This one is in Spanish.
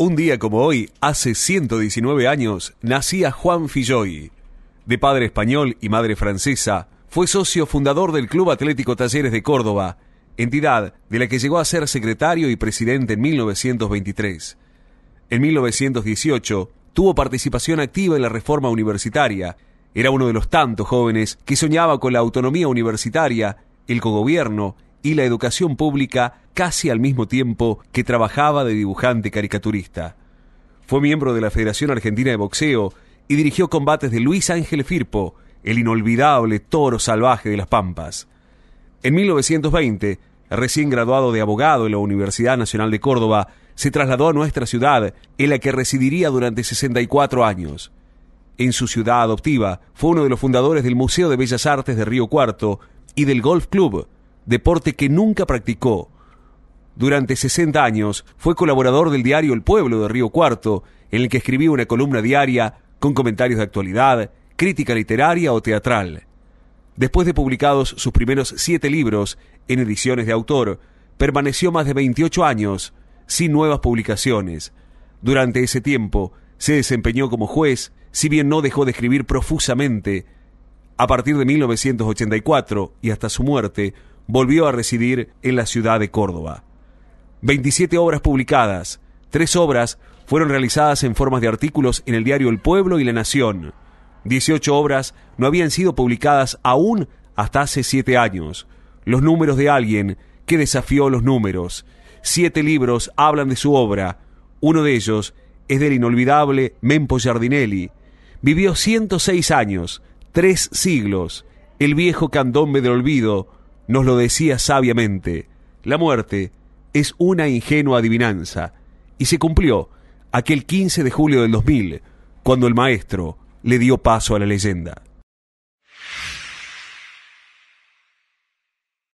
Un día como hoy, hace 119 años, nacía Juan Filloy. De padre español y madre francesa, fue socio fundador del Club Atlético Talleres de Córdoba, entidad de la que llegó a ser secretario y presidente en 1923. En 1918 tuvo participación activa en la reforma universitaria. Era uno de los tantos jóvenes que soñaba con la autonomía universitaria, el cogobierno y la educación pública casi al mismo tiempo que trabajaba de dibujante caricaturista. Fue miembro de la Federación Argentina de Boxeo y dirigió combates de Luis Ángel Firpo, el inolvidable toro salvaje de las Pampas. En 1920, recién graduado de abogado en la Universidad Nacional de Córdoba, se trasladó a nuestra ciudad, en la que residiría durante 64 años. En su ciudad adoptiva, fue uno de los fundadores del Museo de Bellas Artes de Río Cuarto y del Golf Club, deporte que nunca practicó. Durante 60 años fue colaborador del diario El Pueblo de Río Cuarto, en el que escribió una columna diaria con comentarios de actualidad, crítica literaria o teatral. Después de publicados sus primeros siete libros en ediciones de autor, permaneció más de 28 años sin nuevas publicaciones. Durante ese tiempo se desempeñó como juez, si bien no dejó de escribir profusamente. A partir de 1984 y hasta su muerte, volvió a residir en la ciudad de Córdoba. 27 obras publicadas, tres obras fueron realizadas en formas de artículos en el diario El Pueblo y La Nación. 18 obras no habían sido publicadas aún hasta hace siete años. Los números de alguien que desafió los números. Siete libros hablan de su obra. Uno de ellos es del inolvidable Mempo Giardinelli. Vivió 106 años, tres siglos, el viejo candombe del olvido, nos lo decía sabiamente. La muerte es una ingenua adivinanza, y se cumplió aquel 15 de julio del 2000, cuando el maestro le dio paso a la leyenda.